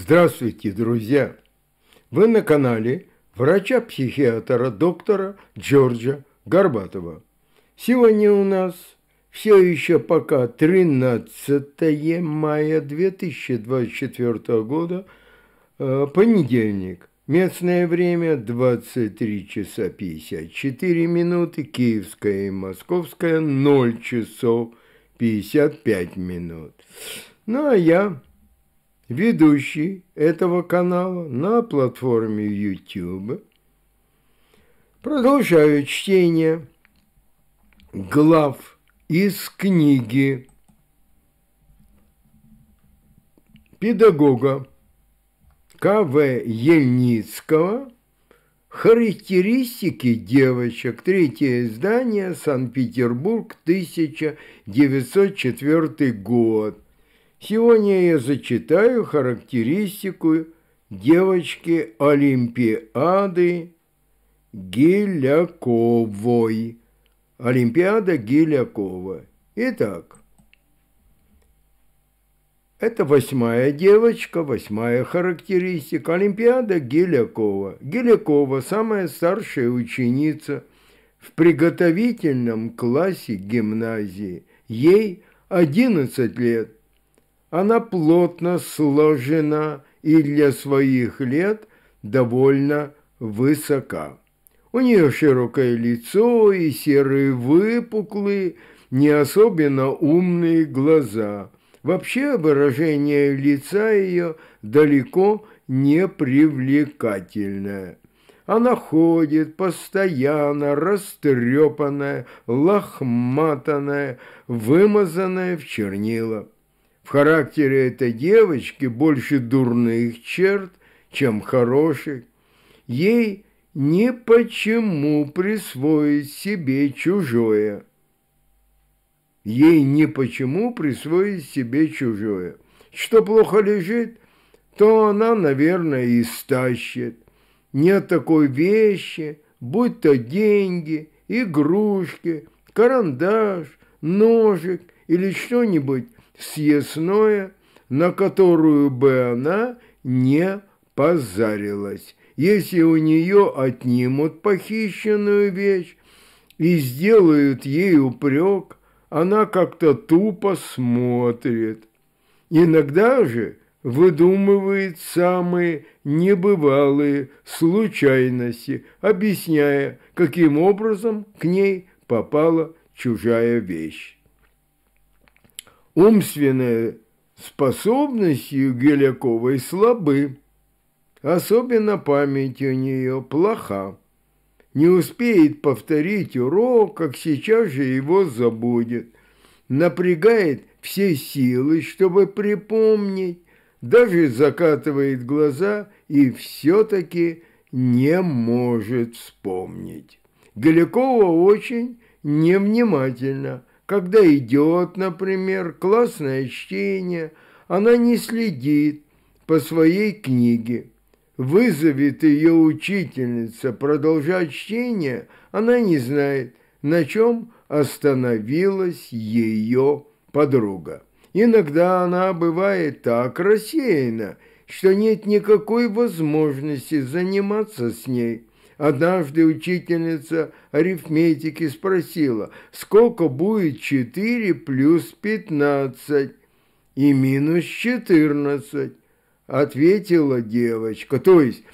Здравствуйте, друзья! Вы на канале врача-психиатра доктора Джорджа Горбатова. Сегодня у нас все еще пока 13 мая 2024 года, э, понедельник. Местное время 23 часа 54 минуты, киевское и московское 0 часов 55 минут. Ну а я ведущий этого канала на платформе YouTube, продолжаю чтение глав из книги педагога К.В. Ельницкого «Характеристики девочек. Третье издание. Санкт-Петербург. 1904 год». Сегодня я зачитаю характеристику девочки Олимпиады Геляковой. Олимпиада Гелякова. Итак, это восьмая девочка, восьмая характеристика. Олимпиада Гелякова. Гелякова – самая старшая ученица в приготовительном классе гимназии. Ей 11 лет. Она плотно сложена и для своих лет довольно высока. У нее широкое лицо и серые выпуклые, не особенно умные глаза. Вообще выражение лица ее далеко не привлекательное. Она ходит постоянно растрепанная, лохматанная, вымазанная в чернила. В характере этой девочки больше дурных черт, чем хороших. Ей ни почему присвоить себе чужое. Ей ни почему присвоить себе чужое. Что плохо лежит, то она, наверное, и стащит. Нет такой вещи, будь то деньги, игрушки, карандаш, ножик или что-нибудь, съестное, на которую бы она не позарилась. Если у нее отнимут похищенную вещь и сделают ей упрек, она как-то тупо смотрит. Иногда же выдумывает самые небывалые случайности, объясняя, каким образом к ней попала чужая вещь умственные способности Геляковой слабы, особенно память у нее плоха. Не успеет повторить урок, как сейчас же его забудет. Напрягает все силы, чтобы припомнить, даже закатывает глаза и все-таки не может вспомнить. Галякова очень невнимательна – когда идет, например, классное чтение, она не следит по своей книге. Вызовет ее учительница продолжать чтение, она не знает, на чем остановилась ее подруга. Иногда она бывает так рассеяна, что нет никакой возможности заниматься с ней – Однажды учительница арифметики спросила, сколько будет 4 плюс 15 и минус 14. Ответила девочка, то есть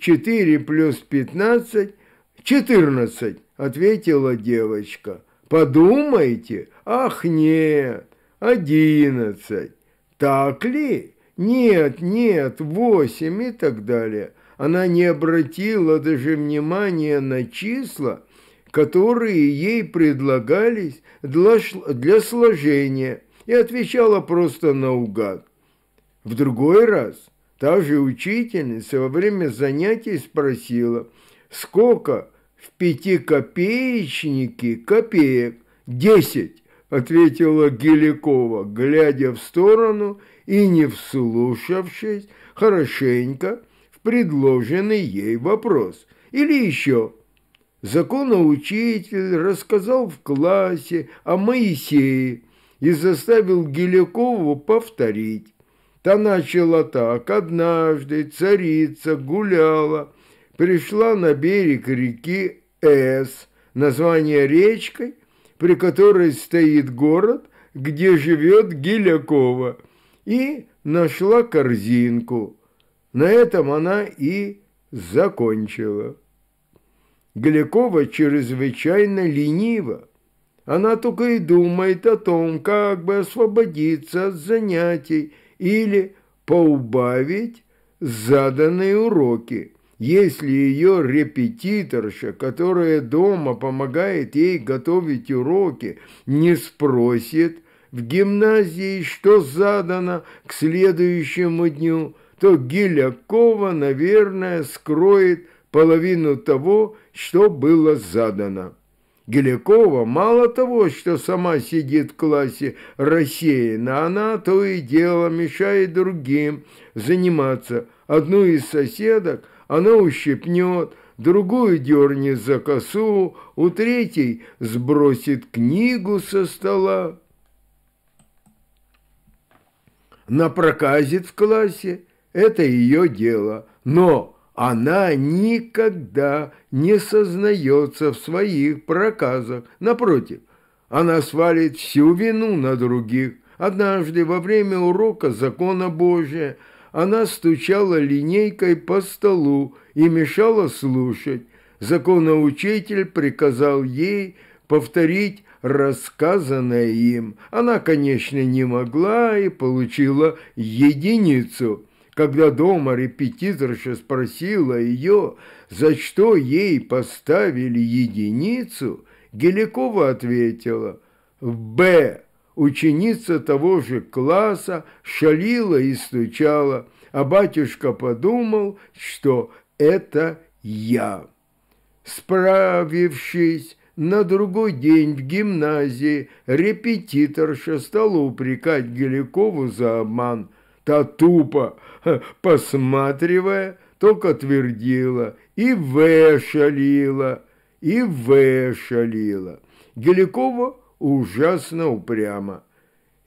4 плюс 15 – 14, ответила девочка. Подумайте, ах нет, 11. Так ли? Нет, нет, 8 и так далее – она не обратила даже внимания на числа, которые ей предлагались для, сложения, и отвечала просто наугад. В другой раз та же учительница во время занятий спросила, сколько в пятикопеечнике копеек? Десять, ответила Геликова, глядя в сторону и не вслушавшись хорошенько предложенный ей вопрос. Или еще. Законоучитель рассказал в классе о Моисее и заставил Гелякову повторить. Та начала так. Однажды царица гуляла, пришла на берег реки Эс, название речкой, при которой стоит город, где живет Гелякова, и нашла корзинку. На этом она и закончила. Глякова чрезвычайно ленива. Она только и думает о том, как бы освободиться от занятий или поубавить заданные уроки. Если ее репетиторша, которая дома помогает ей готовить уроки, не спросит в гимназии, что задано к следующему дню – то Гилякова, наверное, скроет половину того, что было задано. Гелякова мало того, что сама сидит в классе рассеяна, она то и дело мешает другим заниматься. Одну из соседок она ущипнет, другую дернет за косу, у третьей сбросит книгу со стола. Напроказит в классе – это ее дело, но она никогда не сознается в своих проказах. Напротив, она свалит всю вину на других. Однажды во время урока закона Божия она стучала линейкой по столу и мешала слушать. Законоучитель приказал ей повторить рассказанное им. Она, конечно, не могла и получила единицу когда дома репетиторша спросила ее, за что ей поставили единицу, Гелякова ответила «Б». Ученица того же класса шалила и стучала, а батюшка подумал, что это я. Справившись, на другой день в гимназии репетиторша стала упрекать Геликову за обман – та тупо, посматривая, только твердила и вешалила, и вешалила. Геликова ужасно упрямо.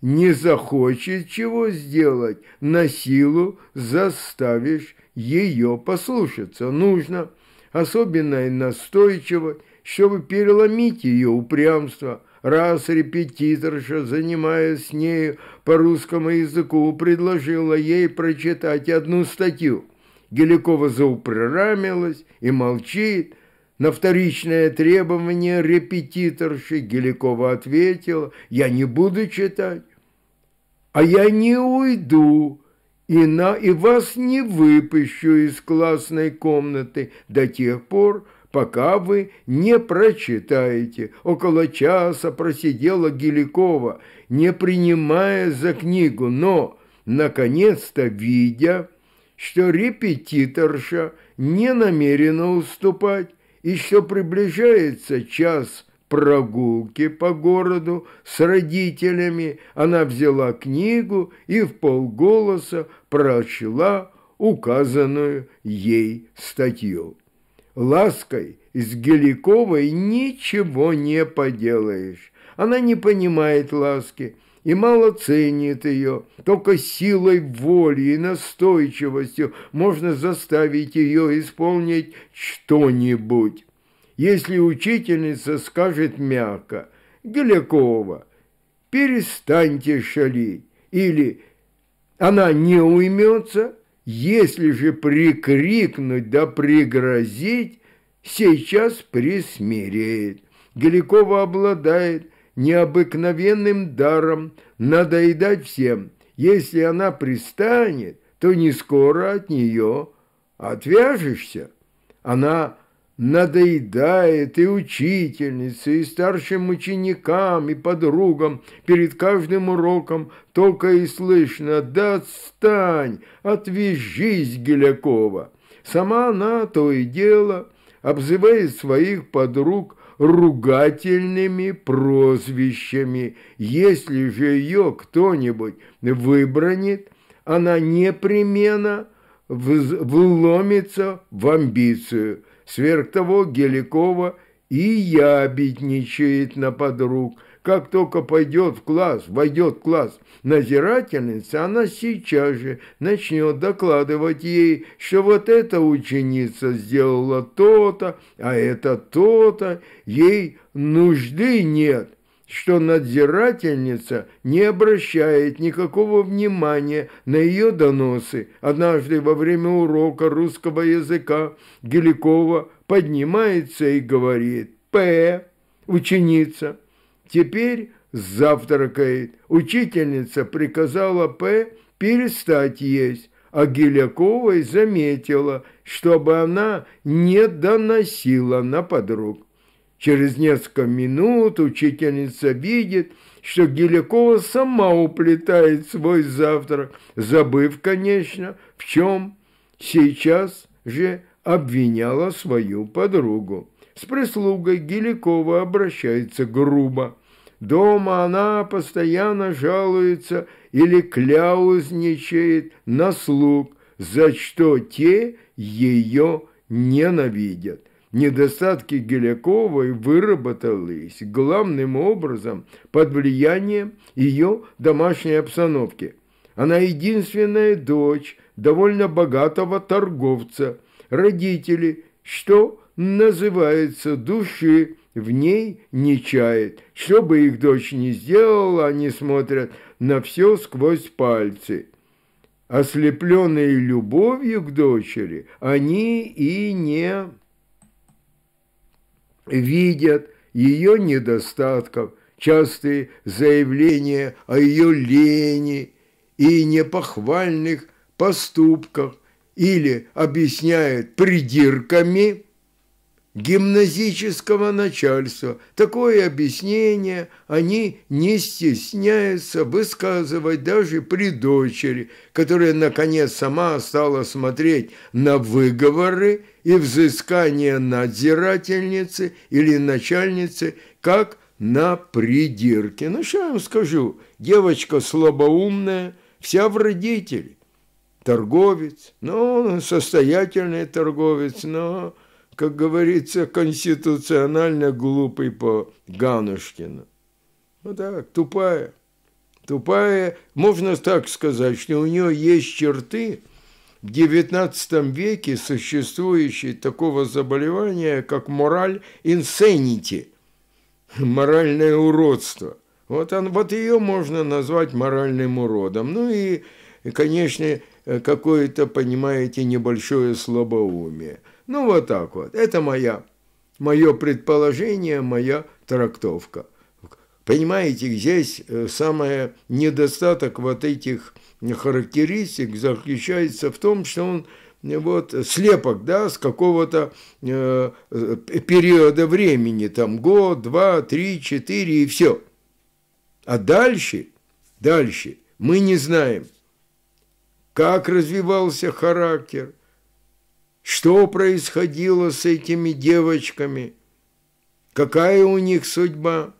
Не захочет чего сделать, на силу заставишь ее послушаться. Нужно особенно и настойчивость, чтобы переломить ее упрямство – Раз репетиторша, занимаясь с нею по русскому языку, предложила ей прочитать одну статью. Геликова заупрямилась и молчит. На вторичное требование репетиторши Геликова ответила, «Я не буду читать, а я не уйду, и, на, и вас не выпущу из классной комнаты до тех пор, пока вы не прочитаете. Около часа просидела Геликова, не принимая за книгу, но, наконец-то, видя, что репетиторша не намерена уступать и что приближается час прогулки по городу с родителями, она взяла книгу и в полголоса прочла указанную ей статью лаской с Геликовой ничего не поделаешь. Она не понимает ласки и мало ценит ее. Только силой воли и настойчивостью можно заставить ее исполнить что-нибудь. Если учительница скажет мягко «Гелякова, перестаньте шалить» или «Она не уймется», если же прикрикнуть да пригрозить, сейчас присмиреет. Галикова обладает необыкновенным даром надоедать всем. Если она пристанет, то не скоро от нее отвяжешься. Она надоедает и учительнице, и старшим ученикам, и подругам. Перед каждым уроком только и слышно «Да отстань! Отвяжись, Гелякова!» Сама она то и дело обзывает своих подруг ругательными прозвищами. Если же ее кто-нибудь выбронит, она непременно вломится в амбицию – Сверх того Геликова и я ябедничает на подруг. Как только пойдет в класс, войдет в класс назирательница, она сейчас же начнет докладывать ей, что вот эта ученица сделала то-то, а это то-то, ей нужды нет что надзирательница не обращает никакого внимания на ее доносы. Однажды во время урока русского языка Геликова поднимается и говорит «П, ученица». Теперь завтракает. Учительница приказала П перестать есть, а Геляковой заметила, чтобы она не доносила на подруг. Через несколько минут учительница видит, что Гелякова сама уплетает свой завтрак, забыв, конечно, в чем сейчас же обвиняла свою подругу. С прислугой Гелякова обращается грубо. Дома она постоянно жалуется или кляузничает на слуг, за что те ее ненавидят недостатки Геляковой выработались главным образом под влиянием ее домашней обстановки. Она единственная дочь довольно богатого торговца, родители, что называется души, в ней не чает. Что бы их дочь ни сделала, они смотрят на все сквозь пальцы. Ослепленные любовью к дочери, они и не видят ее недостатков, частые заявления о ее лени и непохвальных поступках или объясняют придирками – гимназического начальства. Такое объяснение они не стесняются высказывать даже при дочери, которая, наконец, сама стала смотреть на выговоры и взыскания надзирательницы или начальницы как на придирки. Ну, что я вам скажу, девочка слабоумная, вся в родителе. Торговец, ну, состоятельный торговец, но как говорится, конституционально глупый по Ганушкину. Ну так, тупая. Тупая, можно так сказать, что у нее есть черты в XIX веке существующие такого заболевания, как мораль инсенити, моральное уродство. Вот, он, вот ее можно назвать моральным уродом. Ну и, конечно, какое-то, понимаете, небольшое слабоумие – ну вот так вот. Это моя, мое предположение, моя трактовка. Понимаете, здесь э, самый недостаток вот этих характеристик заключается в том, что он э, вот слепок, да, с какого-то э, э, периода времени, там год, два, три, четыре и все. А дальше, дальше мы не знаем, как развивался характер, что происходило с этими девочками? Какая у них судьба?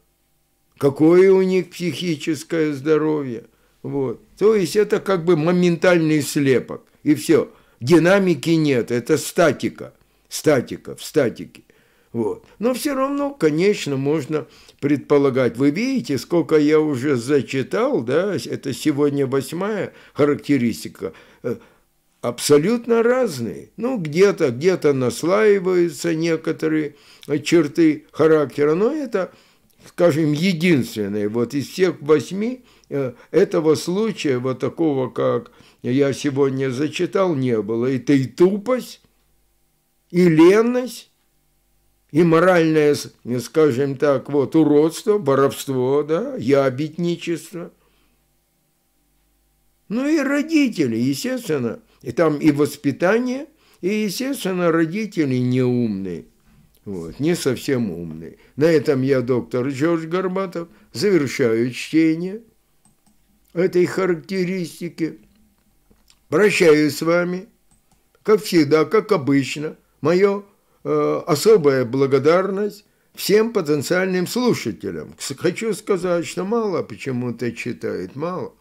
Какое у них психическое здоровье? Вот. То есть это как бы моментальный слепок. И все. Динамики нет, это статика. Статика в статике. Вот. Но все равно, конечно, можно предполагать. Вы видите, сколько я уже зачитал, да, это сегодня восьмая характеристика э, – абсолютно разные. Ну, где-то где, -то, наслаиваются некоторые черты характера, но это, скажем, единственное. Вот из всех восьми э, этого случая, вот такого, как я сегодня зачитал, не было. Это и тупость, и ленность, и моральное, скажем так, вот уродство, воровство, да, ябедничество. Ну и родители, естественно, и там и воспитание, и, естественно, родители неумные. Вот, не совсем умные. На этом я, доктор Джордж Горбатов, завершаю чтение этой характеристики. Прощаюсь с вами, как всегда, как обычно. Мое э, особая благодарность всем потенциальным слушателям. Хочу сказать, что мало почему-то читает, мало.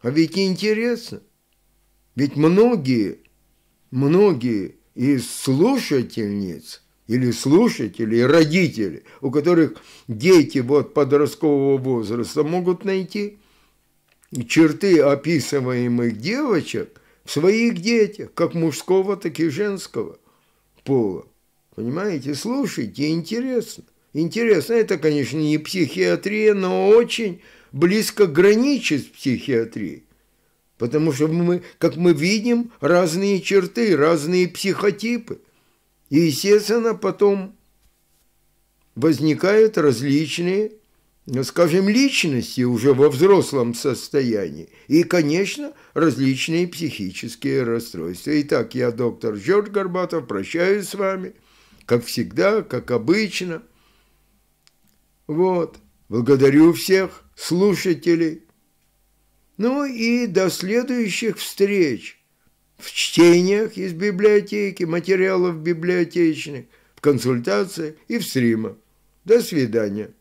А ведь интересно – ведь многие, многие из слушательниц или слушателей, родители, у которых дети вот подросткового возраста могут найти черты описываемых девочек в своих детях, как мужского, так и женского пола. Понимаете, слушайте, интересно. Интересно, это, конечно, не психиатрия, но очень близко граничит с психиатрией потому что мы, как мы видим, разные черты, разные психотипы. И, естественно, потом возникают различные, ну, скажем, личности уже во взрослом состоянии. И, конечно, различные психические расстройства. Итак, я доктор Джордж Горбатов, прощаюсь с вами, как всегда, как обычно. Вот. Благодарю всех слушателей. Ну и до следующих встреч в чтениях из библиотеки, материалов библиотечных, в консультациях и в стримах. До свидания.